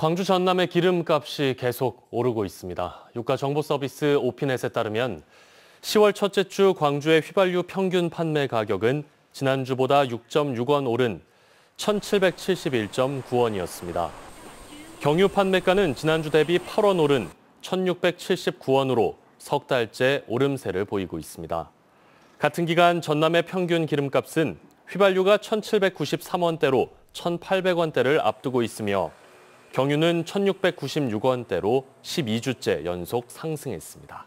광주 전남의 기름값이 계속 오르고 있습니다. 유가정보서비스 오피넷에 따르면 10월 첫째 주 광주의 휘발유 평균 판매 가격은 지난주보다 6.6원 오른 1,771.9원이었습니다. 경유 판매가는 지난주 대비 8원 오른 1,679원으로 석 달째 오름세를 보이고 있습니다. 같은 기간 전남의 평균 기름값은 휘발유가 1,793원대로 1,800원대를 앞두고 있으며 경유는 1,696원대로 12주째 연속 상승했습니다.